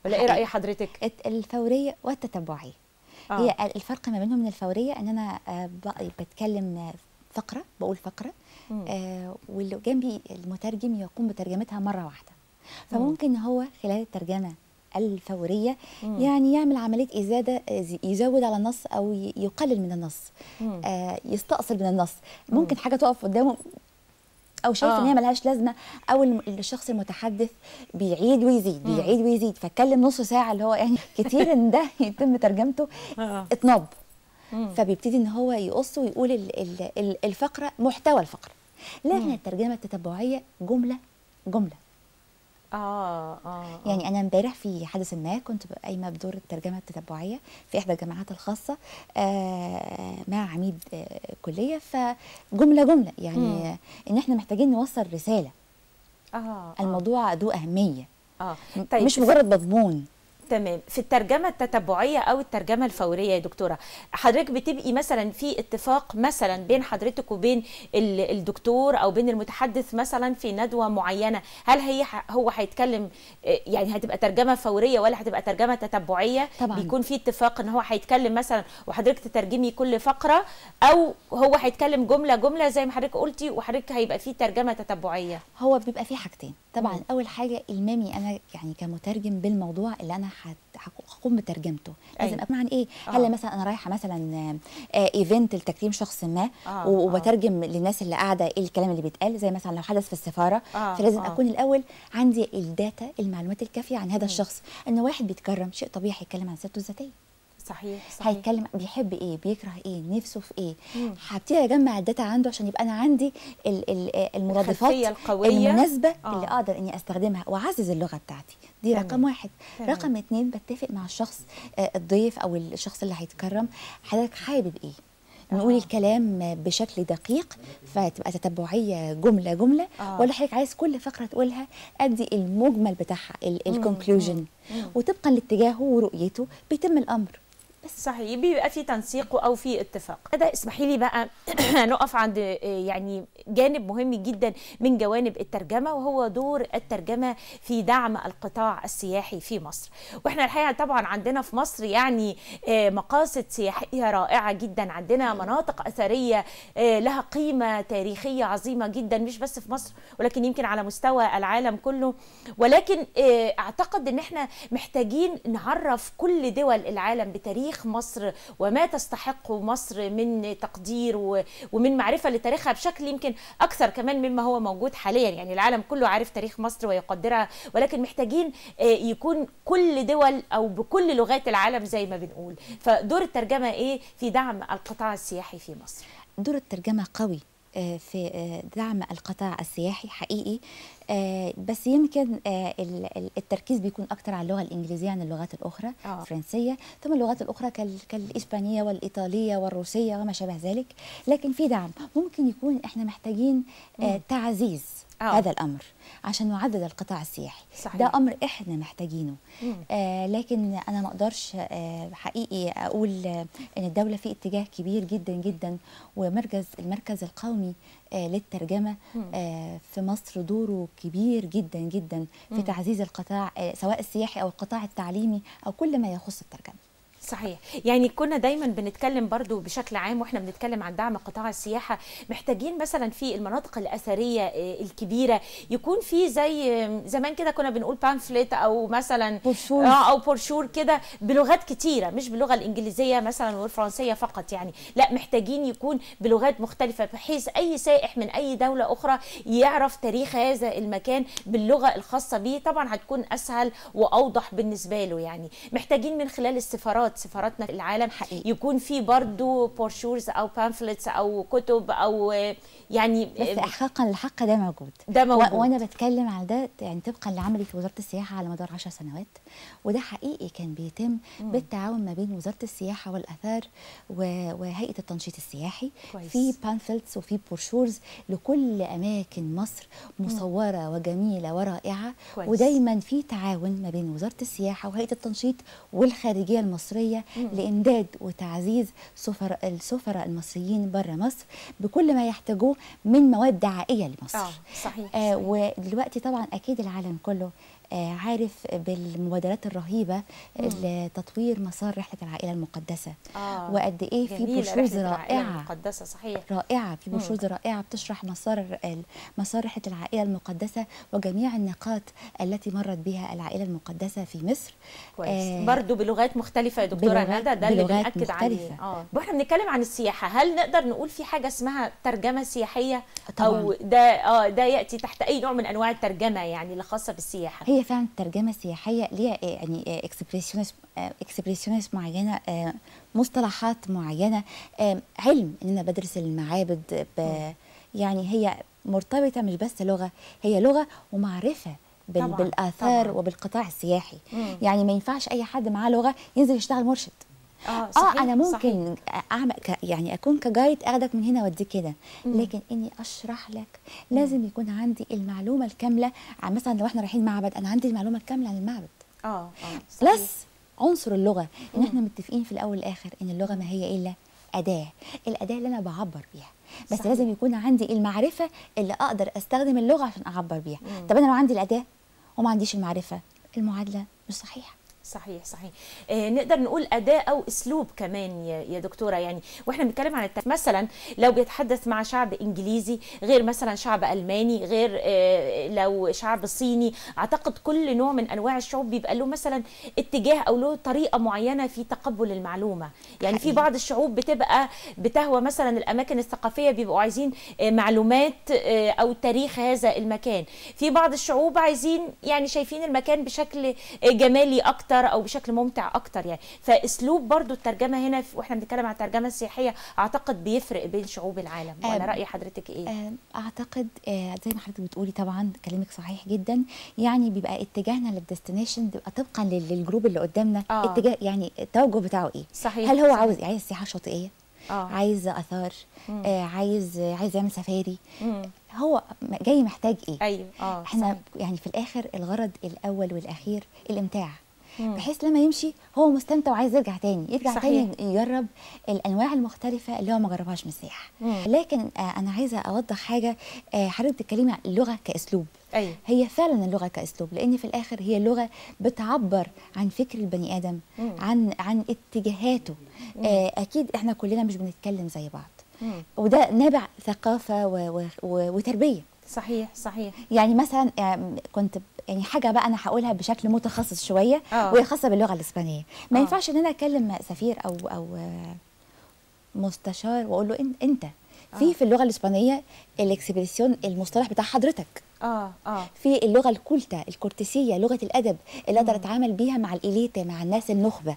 [SPEAKER 1] ولا ايه راي حضرتك الفوريه والتتبعيه
[SPEAKER 2] آه. هي الفرق ما بينهم من الفوريه ان انا آه، بتكلم آه، فقره بقول فقره آه واللي جنبي المترجم يقوم بترجمتها مره واحده فممكن هو خلال الترجمه الفوريه مم. يعني يعمل عمليه ازاده يزود على النص او يقلل من النص آه يستأصل من النص ممكن مم. حاجه تقف قدامه
[SPEAKER 1] او شايف آه. ان هي آه. ملهاش
[SPEAKER 2] لازمه او الشخص المتحدث بيعيد ويزيد بيعيد ويزيد فاتكلم نص ساعه اللي هو يعني كتير ان ده يتم ترجمته آه. اتنب مم. فبيبتدي ان هو يقص ويقول الفقره محتوى الفقره لكن الترجمه التتبعيه جمله جمله آه،, آه, اه يعني انا امبارح في حدث ما كنت قايمه بدور الترجمه التتبعيه في احدى الجامعات الخاصه آه مع عميد آه كليه فجمله جمله يعني مم. ان احنا محتاجين نوصل رساله آه, آه.
[SPEAKER 1] الموضوع ذو اهميه اه طيب مش مجرد مضمون تمام في الترجمه التتبعيه او الترجمه الفوريه يا دكتوره حضرتك بتبقي مثلا في اتفاق مثلا بين حضرتك وبين الدكتور او بين المتحدث مثلا في ندوه معينه هل هي هو هيتكلم آه، يعني هتبقى ترجمه فوريه ولا هتبقى ترجمه تتبعيه طبعا. بيكون في اتفاق ان هو هيتكلم مثلا وحضرتك تترجمي كل فقره او هو هيتكلم جمله جمله زي ما حضرتك قلتي وحضرتك هيبقى في ترجمه تتبعيه
[SPEAKER 2] هو بيبقى في حاجتين طبعا اول حاجه المامي انا يعني كمترجم بالموضوع اللي انا هقوم بترجمته لازم اكون أيوة. عن ايه آه. هل مثلا انا رايحه مثلا ايفنت آه، لتكريم شخص ما آه. آه. وبترجم آه. للناس اللي قاعده ايه الكلام اللي بيتقال زي مثلا لو حدث في السفاره آه. فلازم آه. اكون الاول عندي الداتا المعلومات الكافيه عن هذا م. الشخص ان واحد بيتكرم شيء طبيعي يتكلم عن سيرته الذاتيه صحيح, صحيح. هيتكلم بيحب ايه بيكره ايه نفسه في ايه هبتدي اجمع الداتا عنده عشان يبقى انا عندي الـ الـ آه، المرادفات القوية. المناسبه آه. اللي اقدر اني استخدمها واعزز اللغه بتاعتي دي تمام. رقم واحد تمام. رقم اتنين بتفق مع الشخص آه، الضيف او الشخص اللي هيتكرم حضرتك حابب ايه نقول آه. الكلام بشكل دقيق فتبقى تتبعيه جمله جمله آه. ولا حضرتك عايز كل فقره تقولها ادي المجمل بتاعها الكونكلوجن وطبقا لاتجاهه ورؤيته بيتم الامر
[SPEAKER 1] صحيح بيبقى في تنسيق او في اتفاق ده اسمحي لي بقى نقف عند آه، يعني جانب مهم جدا من جوانب الترجمه وهو دور الترجمه في دعم القطاع السياحي في مصر واحنا الحقيقه طبعا عندنا في مصر يعني آه، مقاصد سياحيه رائعه جدا عندنا مناطق اثريه آه، لها قيمه تاريخيه عظيمه جدا مش بس في مصر ولكن يمكن على مستوى العالم كله ولكن اعتقد ان احنا محتاجين نعرف كل دول العالم بتاريخ تاريخ مصر وما تستحقه مصر من تقدير ومن معرفه لتاريخها بشكل يمكن اكثر كمان مما هو موجود حاليا يعني العالم كله عارف تاريخ مصر ويقدرها ولكن محتاجين آه، يكون كل دول او بكل لغات العالم زي ما بنقول فدور الترجمه ايه في دعم القطاع السياحي في مصر
[SPEAKER 2] دور الترجمه قوي آه، في آه، دعم القطاع السياحي حقيقي آه، بس يمكن التركيز بيكون اكتر على اللغه الانجليزيه عن اللغات الاخرى أوه. الفرنسيه ثم اللغات الاخرى كالاسبانيه والايطاليه والروسيه وما شابه ذلك لكن في دعم ممكن يكون احنا محتاجين تعزيز أوه. هذا الامر عشان نعدد القطاع السياحي صحيح. ده امر احنا محتاجينه آه لكن انا ما اقدرش آه حقيقي اقول آه ان الدوله في اتجاه كبير جدا جدا ومركز المركز القومي آه للترجمه آه في مصر دوره كبير جدا جدا في مم. تعزيز القطاع آه سواء السياحي او القطاع التعليمي او كل ما يخص الترجمه
[SPEAKER 1] صحيح يعني كنا دايما بنتكلم برضو بشكل عام واحنا بنتكلم عن دعم قطاع السياحه محتاجين مثلا في المناطق الاثريه آه، الكبيره يكون في زي زمان كده كنا بنقول بامفلت او مثلا بورشور. اه او بورشور كده بلغات كتيره مش باللغه الانجليزيه مثلا والفرنسيه فقط يعني لا محتاجين يكون بلغات مختلفه بحيث اي سائح من اي دوله اخرى يعرف تاريخ هذا المكان باللغه الخاصه به طبعا هتكون اسهل واوضح بالنسبه له يعني محتاجين من خلال السفارات سفاراتنا سفاراتنا العالم حقيقي يكون في برضو بورشورز او بامفلتس او كتب او يعني بس احقاقا
[SPEAKER 2] الحق ده موجود ده موجود وانا بتكلم على ده يعني طبقا لعملي في وزاره السياحه على مدار 10 سنوات وده حقيقي كان بيتم بالتعاون ما بين وزاره السياحه والاثار وهيئه التنشيط السياحي كويس. في بامفلتس وفي بورشورز لكل اماكن مصر مصوره مم. وجميله ورائعه كويس. ودايما في تعاون ما بين وزاره السياحه وهيئه التنشيط والخارجيه المصريه الدولية لإمداد وتعزيز سفر السفراء المصريين بره مصر بكل ما يحتاجوه من مواد دعائية لمصر آه صحيح, آه، صحيح. آه ودلوقتي طبعا أكيد العالم كله آه، عارف بالمبادرات الرهيبه آه، لتطوير مسار رحله العائله المقدسه آه وقد ايه في بروشوز رائعه مقدسه صحيح رائعه في بروشوز رائعه بتشرح مسار مسار رحله العائله المقدسه وجميع النقاط التي مرت بها العائله المقدسه في مصر كويس آه برضه
[SPEAKER 1] بلغات مختلفه يا دكتوره ندى ده اللي بنأكد عليه اه واحنا بنتكلم عن السياحه هل نقدر نقول في حاجه اسمها ترجمه سياحيه طبعاً. او ده اه ده ياتي تحت اي نوع من انواع الترجمه يعني الخاصه بالسياحه
[SPEAKER 2] هي هي فعلا ترجمه سياحيه ليها آه، يعني اكسبريشنز آه، اكسبريشنز آه، معينه مصطلحات معينه علم ان انا بدرس المعابد يعني هي مرتبطه مش بس لغه هي لغه ومعرفه بال طبعًا بالاثار طبعًا. وبالقطاع السياحي مم. يعني ما ينفعش اي حد معاه لغه ينزل يشتغل مرشد آه،, اه صحيح. انا ممكن صحيح. اعمل يعني اكون كجايد اخدك من هنا واديك كده لكن اني اشرح لك لازم يكون عندي المعلومه الكامله عن مثلا لو احنا رايحين معبد انا عندي المعلومه الكامله عن المعبد اه اه بلس عنصر اللغه ان احنا متفقين في الاول والاخر ان اللغه ما هي الا اداه الاداه اللي انا بعبر بيها بس صحيح. لازم يكون عندي المعرفه اللي اقدر استخدم اللغه عشان اعبر بيها مم. طب انا لو عندي الاداه وما عنديش المعرفه المعادله مش صحيحه
[SPEAKER 1] صحيح صحيح آه نقدر نقول اداء او اسلوب كمان يا, يا دكتوره يعني واحنا بنتكلم عن التف... مثلا لو بيتحدث مع شعب انجليزي غير مثلا شعب الماني غير آه لو شعب صيني اعتقد كل نوع من انواع الشعوب بيبقى له مثلا اتجاه او له طريقه معينه في تقبل المعلومه يعني في بعض الشعوب بتبقى بتهوى مثلا الاماكن الثقافيه بيبقوا عايزين آه معلومات آه او تاريخ هذا المكان في بعض الشعوب عايزين يعني شايفين المكان بشكل آه جمالي اكتر اكتر او بشكل ممتع اكتر يعني فاسلوب برضو الترجمه هنا واحنا بنتكلم عن الترجمه السياحيه اعتقد بيفرق بين شعوب العالم وانا راي حضرتك ايه
[SPEAKER 2] اعتقد آه، زي ما حضرتك بتقولي طبعا كلامك صحيح جدا يعني بيبقى اتجاهنا للديستنيشن بيبقى طبقا للجروب اللي قدامنا آه. اتجاه يعني التوجه بتاعه ايه صحيح هل هو عاوز عايز سياحه شاطئيه آه. عايز اثار آه عايز عايز يعمل سفاري مم. هو جاي محتاج ايه ايوه اه احنا صحيح. يعني في الاخر الغرض الاول والاخير الامتاع بحيث لما يمشي هو مستمتع وعايز يرجع تاني يرجع صحيح. تاني يجرب الانواع المختلفه اللي هو ما جربهاش من السياحه لكن آه انا عايزه اوضح حاجه آه حضرتك بتتكلمي عن اللغه كاسلوب أيوة. هي فعلا اللغه كاسلوب لان في الاخر هي اللغه بتعبر عن فكر البني ادم مم. عن عن اتجاهاته مم. آه اكيد احنا كلنا مش بنتكلم زي بعض مم. وده نابع ثقافه و... و... و... وتربيه
[SPEAKER 1] صحيح صحيح
[SPEAKER 2] يعني مثلا كنت يعني حاجه بقى انا هقولها بشكل متخصص شويه آه. وهي خاصه باللغه الاسبانيه ما أوه. ينفعش ان انا اكلم سفير او او آه، مستشار واقول له إن انت في آه. في اللغه الاسبانيه الاكسبريسيون المصطلح بتاع حضرتك اه اه في اللغه الكلته الكورتسيه لغه الادب اللي اقدر اتعامل بيها مع الاليته مع الناس النخبه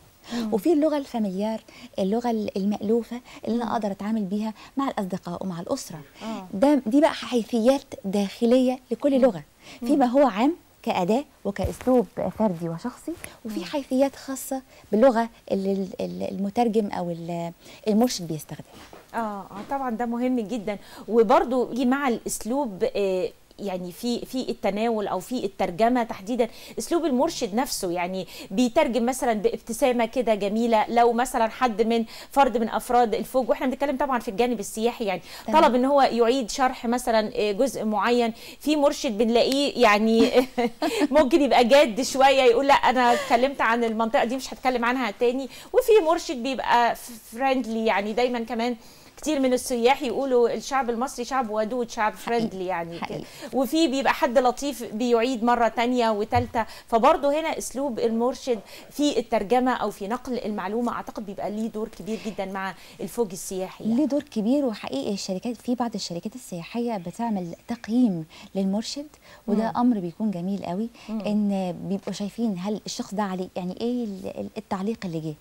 [SPEAKER 2] وفي اللغه الفاميليار اللغه المالوفه اللي انا اقدر اتعامل بيها مع الاصدقاء ومع الاسره آه. ده دي بقى حيثيات داخليه لكل لغه فيما هو عام كأداة وكأسلوب فردي وشخصي وفي حيثيات خاصة باللغة اللي المترجم أو المرشد بيستخدمها
[SPEAKER 1] آه, آه طبعا ده مهم جدا وبرضه يجي مع الأسلوب آه يعني في في التناول او في الترجمه تحديدا اسلوب المرشد نفسه يعني بيترجم مثلا بابتسامه كده جميله لو مثلا حد من فرد من افراد الفوج واحنا بنتكلم طبعا في الجانب السياحي يعني طلب ان هو يعيد شرح مثلا آه، جزء معين في مرشد بنلاقيه يعني ممكن يبقى جاد شويه يقول لا انا اتكلمت عن المنطقه دي مش هتكلم عنها تاني وفي مرشد بيبقى فريندلي يعني دايما كمان كتير من السياح يقولوا الشعب المصري شعب ودود شعب فريندلي يعني وفي بيبقى حد لطيف بيعيد مره تانية وثالثه فبرضه هنا اسلوب المرشد في الترجمه او في نقل المعلومه اعتقد بيبقى ليه دور كبير جدا مع الفوج السياحي
[SPEAKER 2] يعني. ليه دور كبير وحقيقي الشركات في بعض الشركات السياحيه بتعمل تقييم للمرشد وده مم. امر بيكون جميل قوي مم. ان بيبقوا شايفين هل الشخص ده عليه يعني ايه التعليق اللي جه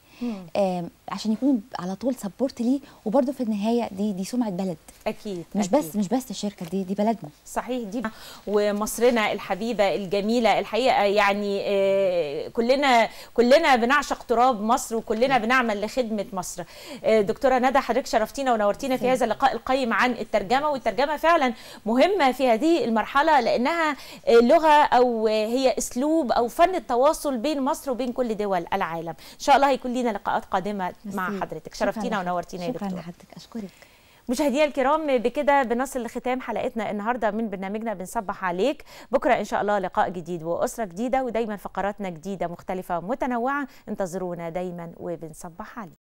[SPEAKER 2] عشان يكونوا على طول سبورت ليه وبرده في النهايه دي دي سمعه بلد
[SPEAKER 1] اكيد مش أكيد. بس
[SPEAKER 2] مش بس الشركه دي دي بلدنا
[SPEAKER 1] صحيح دي ومصرنا الحبيبه الجميله الحقيقه يعني آه، كلنا كلنا بنعشق تراب مصر وكلنا بنعمل لخدمه مصر آه، دكتوره ندى حضرتك شرفتينا ونورتينا في هذا اللقاء القيم عن الترجمه والترجمه فعلا مهمه في هذه المرحله لانها آه، لغه او هي اسلوب او فن التواصل بين مصر وبين كل دول العالم ان شاء الله هيكون لنا لقاءات قادمه مع حضرتك شرفتينا ونورتينا يا دكتور شكرا لحضرتك اشكرك مشاهدينا الكرام بكده بنصل لختام حلقتنا النهارده من برنامجنا بنصبح عليك بكره ان شاء الله لقاء جديد واسره جديده ودايما فقراتنا جديده مختلفه متنوعه انتظرونا دايما وبنصبح عليك